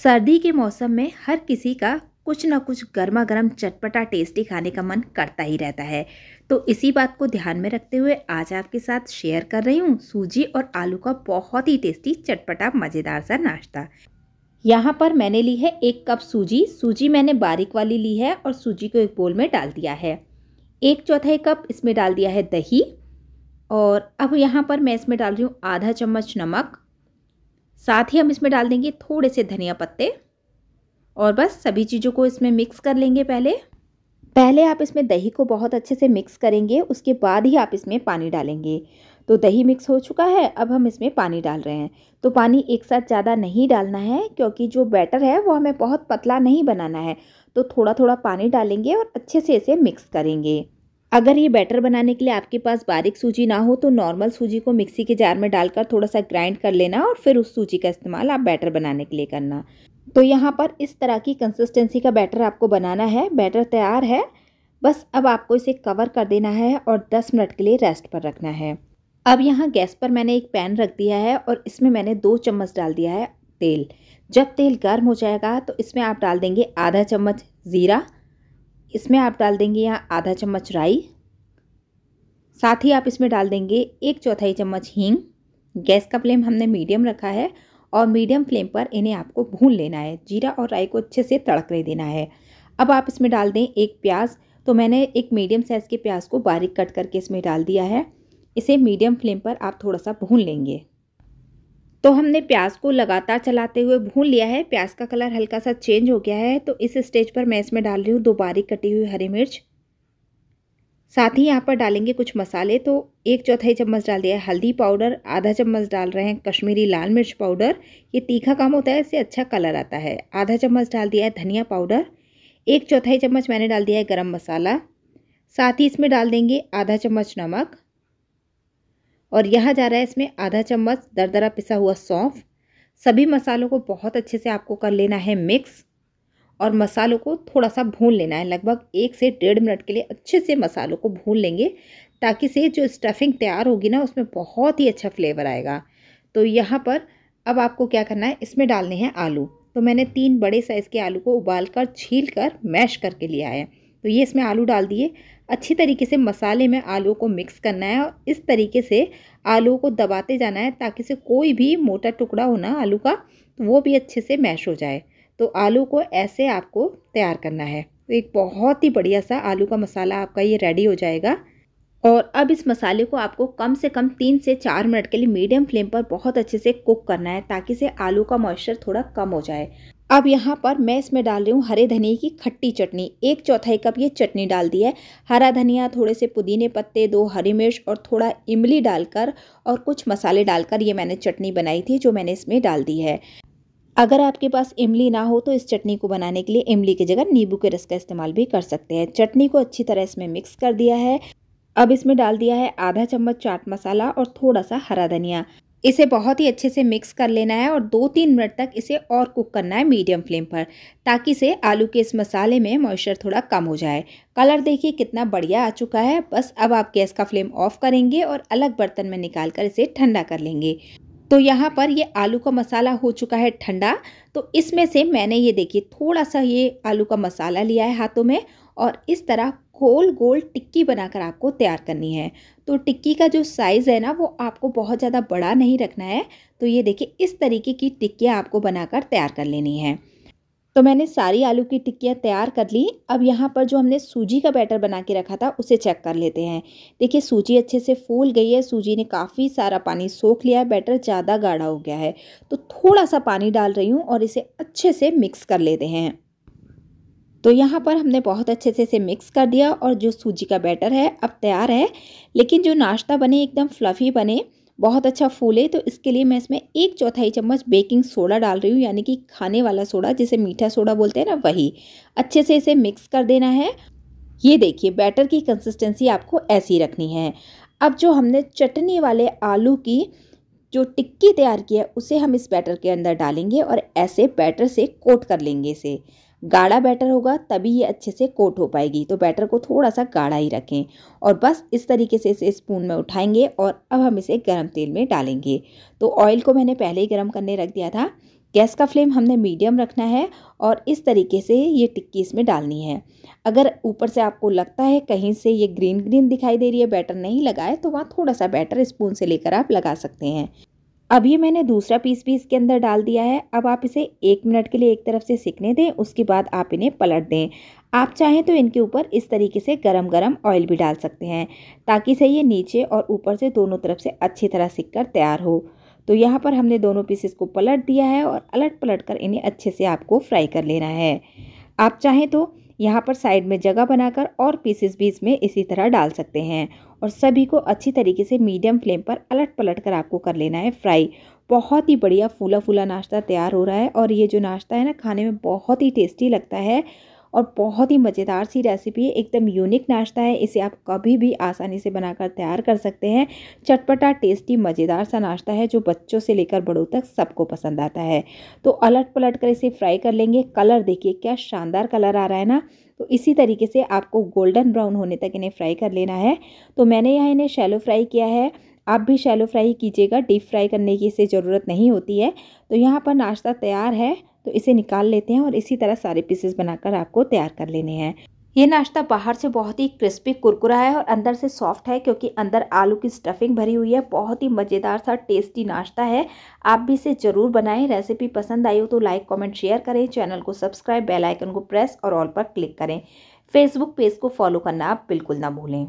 सर्दी के मौसम में हर किसी का कुछ ना कुछ गर्मा गर्म चटपटा टेस्टी खाने का मन करता ही रहता है तो इसी बात को ध्यान में रखते हुए आज आपके साथ शेयर कर रही हूँ सूजी और आलू का बहुत ही टेस्टी चटपटा मज़ेदार सा नाश्ता यहाँ पर मैंने ली है एक कप सूजी सूजी मैंने बारीक वाली ली है और सूजी को एक बोल में डाल दिया है एक चौथाई कप इसमें डाल दिया है दही और अब यहाँ पर मैं इसमें डाल रही हूँ आधा चम्मच नमक साथ ही हम इसमें डाल देंगे थोड़े से धनिया पत्ते और बस सभी चीज़ों को इसमें मिक्स कर लेंगे पहले पहले आप इसमें दही को बहुत अच्छे से मिक्स करेंगे उसके बाद ही आप इसमें पानी डालेंगे तो दही मिक्स हो चुका है अब हम इसमें पानी डाल रहे हैं तो पानी एक साथ ज़्यादा नहीं डालना है क्योंकि जो बैटर है वो हमें बहुत पतला नहीं बनाना है तो थोड़ा थोड़ा पानी डालेंगे और अच्छे से इसे मिक्स करेंगे अगर ये बैटर बनाने के लिए आपके पास बारीक सूजी ना हो तो नॉर्मल सूजी को मिक्सी के जार में डालकर थोड़ा सा ग्राइंड कर लेना और फिर उस सूजी का इस्तेमाल आप बैटर बनाने के लिए करना तो यहाँ पर इस तरह की कंसिस्टेंसी का बैटर आपको बनाना है बैटर तैयार है बस अब आपको इसे कवर कर देना है और दस मिनट के लिए रेस्ट पर रखना है अब यहाँ गैस पर मैंने एक पैन रख दिया है और इसमें मैंने दो चम्मच डाल दिया है तेल जब तेल गर्म हो जाएगा तो इसमें आप डाल देंगे आधा चम्मच ज़ीरा इसमें आप डाल देंगे यहाँ आधा चम्मच राई साथ ही आप इसमें डाल देंगे एक चौथाई चम्मच हींग गैस का फ्लेम हमने मीडियम रखा है और मीडियम फ्लेम पर इन्हें आपको भून लेना है जीरा और राई को अच्छे से तड़कने देना है अब आप इसमें डाल दें एक प्याज तो मैंने एक मीडियम साइज़ के प्याज को बारीक कट करके इसमें डाल दिया है इसे मीडियम फ्लेम पर आप थोड़ा सा भून लेंगे तो हमने प्याज को लगातार चलाते हुए भून लिया है प्याज का कलर हल्का सा चेंज हो गया है तो इस स्टेज पर मैं इसमें डाल रही हूँ दो बारीक कटी हुई हरी मिर्च साथ ही यहाँ पर डालेंगे कुछ मसाले तो एक चौथाई चम्मच डाल दिया है हल्दी पाउडर आधा चम्मच डाल रहे हैं कश्मीरी लाल मिर्च पाउडर ये तीखा काम होता है इससे अच्छा कलर आता है आधा चम्मच डाल दिया है धनिया पाउडर एक चौथाई चम्मच मैंने डाल दिया है गरम मसाला साथ ही इसमें डाल देंगे आधा चम्मच नमक और यह जा रहा है इसमें आधा चम्मच दरदरा पिसा हुआ सौंफ सभी मसालों को बहुत अच्छे से आपको कर लेना है मिक्स और मसालों को थोड़ा सा भून लेना है लगभग एक से डेढ़ मिनट के लिए अच्छे से मसालों को भून लेंगे ताकि से जो स्टफिंग तैयार होगी ना उसमें बहुत ही अच्छा फ्लेवर आएगा तो यहाँ पर अब आपको क्या करना है इसमें डालने हैं आलू तो मैंने तीन बड़े साइज़ के आलू को उबाल कर छील कर मैश करके लिया है तो ये इसमें आलू डाल दिए अच्छी तरीके से मसाले में आलू को मिक्स करना है और इस तरीके से आलू को दबाते जाना है ताकि से कोई भी मोटा टुकड़ा हो ना आलू का तो वो भी अच्छे से मैश हो जाए तो आलू को ऐसे आपको तैयार करना है तो एक बहुत ही बढ़िया सा आलू का मसाला आपका ये रेडी हो जाएगा और अब इस मसाले को आपको कम से कम तीन से चार मिनट के लिए मीडियम फ्लेम पर बहुत अच्छे से कुक करना है ताकि से आलू का मॉइस्चर थोड़ा कम हो जाए अब यहाँ पर मैं इसमें डाल रही हूँ हरे धनिए की खट्टी चटनी एक चौथाई कप ये चटनी डाल दी है हरा धनिया थोड़े से पुदीने पत्ते दो हरी मिर्च और थोड़ा इमली डालकर और कुछ मसाले डालकर ये मैंने चटनी बनाई थी जो मैंने इसमें डाल दी है अगर आपके पास इमली ना हो तो इस चटनी को बनाने के लिए इमली की जगह नींबू के रस का इस्तेमाल भी कर सकते हैं चटनी को अच्छी तरह इसमें मिक्स कर दिया है अब इसमें डाल दिया है आधा चम्मच चाट मसाला और थोड़ा सा हरा धनिया इसे बहुत ही अच्छे से मिक्स कर लेना है और दो तीन मिनट तक इसे और कुक करना है मीडियम फ्लेम पर ताकि से आलू के इस मसाले में मॉइस्चर थोड़ा कम हो जाए कलर देखिए कितना बढ़िया आ चुका है बस अब आप गैस का फ्लेम ऑफ करेंगे और अलग बर्तन में निकाल कर इसे ठंडा कर लेंगे तो यहाँ पर ये आलू का मसाला हो चुका है ठंडा तो इसमें से मैंने ये देखिए थोड़ा सा ये आलू का मसाला लिया है हाथों में और इस तरह होल गोल टिक्की बनाकर आपको तैयार करनी है तो टिक्की का जो साइज़ है ना वो आपको बहुत ज़्यादा बड़ा नहीं रखना है तो ये देखिए इस तरीके की टिक्कियाँ आपको बनाकर तैयार कर लेनी है तो मैंने सारी आलू की टिक्कियाँ तैयार कर ली अब यहाँ पर जो हमने सूजी का बैटर बना के रखा था उसे चेक कर लेते हैं देखिए सूजी अच्छे से फूल गई है सूजी ने काफ़ी सारा पानी सोख लिया है बैटर ज़्यादा गाढ़ा हो गया है तो थोड़ा सा पानी डाल रही हूँ और इसे अच्छे से मिक्स कर लेते हैं तो यहाँ पर हमने बहुत अच्छे से इसे मिक्स कर दिया और जो सूजी का बैटर है अब तैयार है लेकिन जो नाश्ता बने एकदम फ्लफ़ी बने बहुत अच्छा फूले तो इसके लिए मैं इसमें एक चौथाई चम्मच बेकिंग सोडा डाल रही हूँ यानी कि खाने वाला सोडा जिसे मीठा सोडा बोलते हैं ना वही अच्छे से इसे मिक्स कर देना है ये देखिए बैटर की कंसिस्टेंसी आपको ऐसी रखनी है अब जो हमने चटनी वाले आलू की जो टिक्की तैयार की है उसे हम इस बैटर के अंदर डालेंगे और ऐसे बैटर से कोट कर लेंगे इसे गाढ़ा बैटर होगा तभी ये अच्छे से कोट हो पाएगी तो बैटर को थोड़ा सा गाढ़ा ही रखें और बस इस तरीके से इसे स्पून में उठाएंगे और अब हम इसे गर्म तेल में डालेंगे तो ऑयल को मैंने पहले ही गर्म करने रख दिया था गैस का फ्लेम हमने मीडियम रखना है और इस तरीके से ये टिक्की इसमें डालनी है अगर ऊपर से आपको लगता है कहीं से ये ग्रीन ग्रीन दिखाई दे रही है बैटर नहीं लगाए तो वहाँ थोड़ा सा बैटर स्पून से लेकर आप लगा सकते हैं अब ये मैंने दूसरा पीस भी इसके अंदर डाल दिया है अब आप इसे एक मिनट के लिए एक तरफ से सिकने दें उसके बाद आप इन्हें पलट दें आप चाहें तो इनके ऊपर इस तरीके से गरम गरम ऑयल भी डाल सकते हैं ताकि से ये नीचे और ऊपर से दोनों तरफ से अच्छी तरह सिक कर तैयार हो तो यहाँ पर हमने दोनों पीसेस को पलट दिया है और अलट पलट कर इन्हें अच्छे से आपको फ्राई कर लेना है आप चाहें तो यहाँ पर साइड में जगह बनाकर और पीसेस भी इसमें इसी तरह डाल सकते हैं और सभी को अच्छी तरीके से मीडियम फ्लेम पर अलट पलट कर आपको कर लेना है फ्राई बहुत ही बढ़िया फूला फूला नाश्ता तैयार हो रहा है और ये जो नाश्ता है ना खाने में बहुत ही टेस्टी लगता है और बहुत ही मज़ेदार सी रेसिपी है एकदम यूनिक नाश्ता है इसे आप कभी भी आसानी से बनाकर तैयार कर सकते हैं चटपटा टेस्टी मज़ेदार सा नाश्ता है जो बच्चों से लेकर बड़ों तक सबको पसंद आता है तो अलट पलट कर इसे फ्राई कर लेंगे कलर देखिए क्या शानदार कलर आ रहा है ना तो इसी तरीके से आपको गोल्डन ब्राउन होने तक इन्हें फ्राई कर लेना है तो मैंने यहाँ इन्हें शैलो फ्राई किया है आप भी शैलो फ्राई कीजिएगा डीप फ्राई करने की इसे ज़रूरत नहीं होती है तो यहाँ पर नाश्ता तैयार है तो इसे निकाल लेते हैं और इसी तरह सारे पीसेस बनाकर आपको तैयार कर लेने हैं ये नाश्ता बाहर से बहुत ही क्रिस्पी कुरकुरा है और अंदर से सॉफ्ट है क्योंकि अंदर आलू की स्टफिंग भरी हुई है बहुत ही मज़ेदार सा टेस्टी नाश्ता है आप भी इसे ज़रूर बनाएं रेसिपी पसंद आई हो तो लाइक कमेंट शेयर करें चैनल को सब्सक्राइब बेल आइकन को प्रेस और ऑल पर क्लिक करें फेसबुक पेज को फॉलो करना आप बिल्कुल ना भूलें